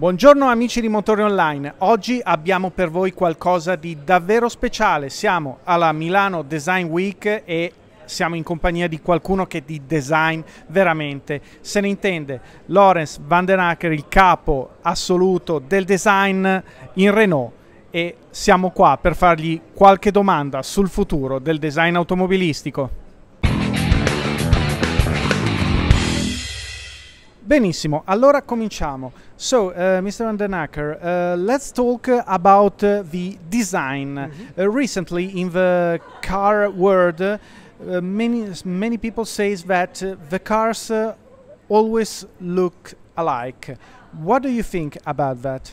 Buongiorno amici di Motori Online, oggi abbiamo per voi qualcosa di davvero speciale, siamo alla Milano Design Week e siamo in compagnia di qualcuno che di design veramente se ne intende, Lawrence Acker, il capo assoluto del design in Renault e siamo qua per fargli qualche domanda sul futuro del design automobilistico. Benissimo, allora cominciamo. So, uh, Mr. Vandenacker, uh, let's talk uh, about the design. Mm -hmm. recently, in the car world, uh, many many people say that uh, the cars always look alike. What do you think about that?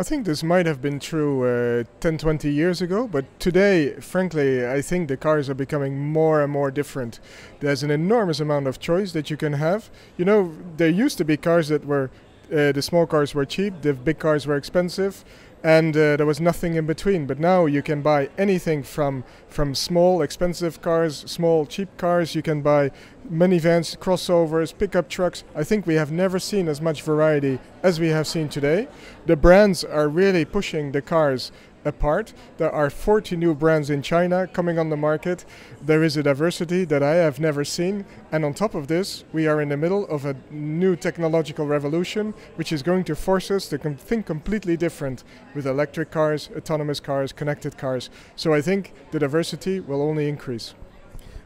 I think this might have been true uh, 10, 20 years ago, but today, frankly, I think the cars are becoming more and more different. There's an enormous amount of choice that you can have. You know, there used to be cars that were uh, the small cars were cheap, the big cars were expensive, and uh, there was nothing in between. But now you can buy anything from from small expensive cars, small cheap cars. You can buy minivans, crossovers, pickup trucks. I think we have never seen as much variety as we have seen today. The brands are really pushing the cars apart. There are 40 new brands in China coming on the market. There is a diversity that I have never seen. And on top of this, we are in the middle of a new technological revolution, which is going to force us to com think completely different with electric cars, autonomous cars, connected cars. So I think the diversity will only increase.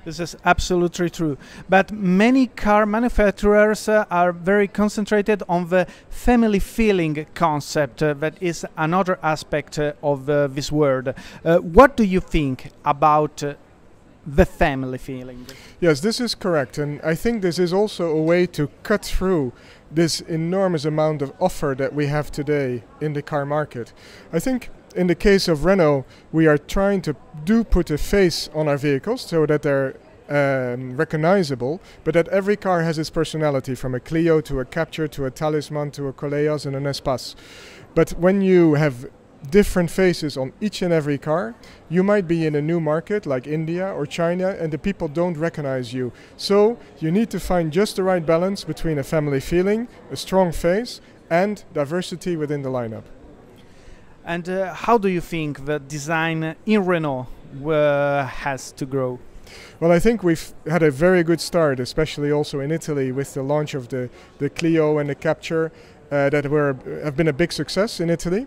This is absolutely true. But many car manufacturers uh, are very concentrated on the family feeling concept, uh, that is another aspect uh, of uh, this word. Uh, what do you think about? Uh, the family feeling. Yes, this is correct. And I think this is also a way to cut through this enormous amount of offer that we have today in the car market. I think in the case of Renault, we are trying to do put a face on our vehicles so that they're um, recognizable, but that every car has its personality, from a Clio to a Capture to a Talisman to a Coleos and an Espace. But when you have different faces on each and every car. You might be in a new market like India or China and the people don't recognize you. So you need to find just the right balance between a family feeling, a strong face, and diversity within the lineup. And uh, how do you think the design in Renault uh, has to grow? Well, I think we've had a very good start, especially also in Italy with the launch of the, the Clio and the Capture uh, that were have been a big success in Italy.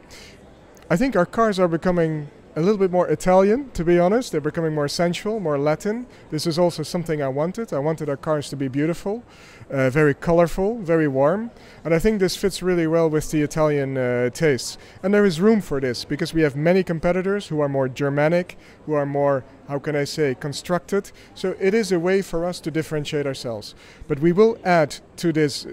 I think our cars are becoming a little bit more Italian, to be honest. They're becoming more sensual, more Latin. This is also something I wanted. I wanted our cars to be beautiful, uh, very colorful, very warm. And I think this fits really well with the Italian uh, tastes. And there is room for this because we have many competitors who are more Germanic, who are more, how can I say, constructed. So it is a way for us to differentiate ourselves. But we will add to this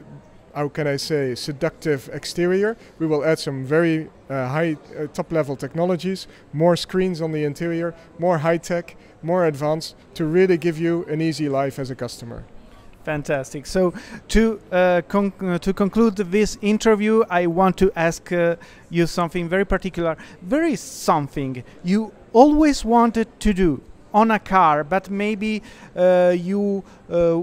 how can I say, seductive exterior. We will add some very uh, high uh, top level technologies, more screens on the interior, more high tech, more advanced to really give you an easy life as a customer. Fantastic. So, to uh, uh to conclude this interview, I want to ask uh, you something very particular. There is something you always wanted to do, on a car, but maybe uh, you uh,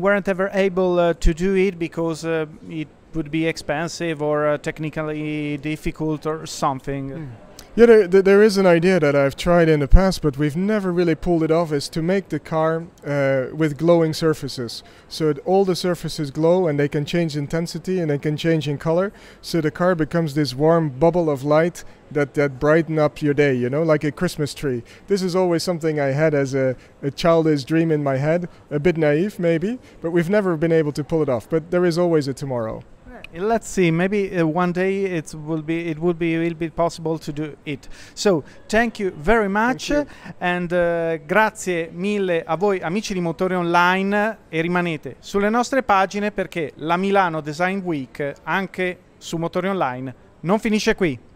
weren't ever able uh, to do it because uh, it would be expensive or uh, technically difficult or something. Mm. Yeah, there, there is an idea that I've tried in the past, but we've never really pulled it off, is to make the car uh, with glowing surfaces. So it, all the surfaces glow and they can change intensity and they can change in color. So the car becomes this warm bubble of light that, that brighten up your day, you know, like a Christmas tree. This is always something I had as a, a childish dream in my head, a bit naive maybe, but we've never been able to pull it off. But there is always a tomorrow. Uh, let's see maybe uh, one day it will be it will be a little bit possible to do it so thank you very much you. and uh, grazie mille a voi amici di Motore Online e rimanete sulle nostre pagine perché la Milano Design Week anche su Motore Online non finisce qui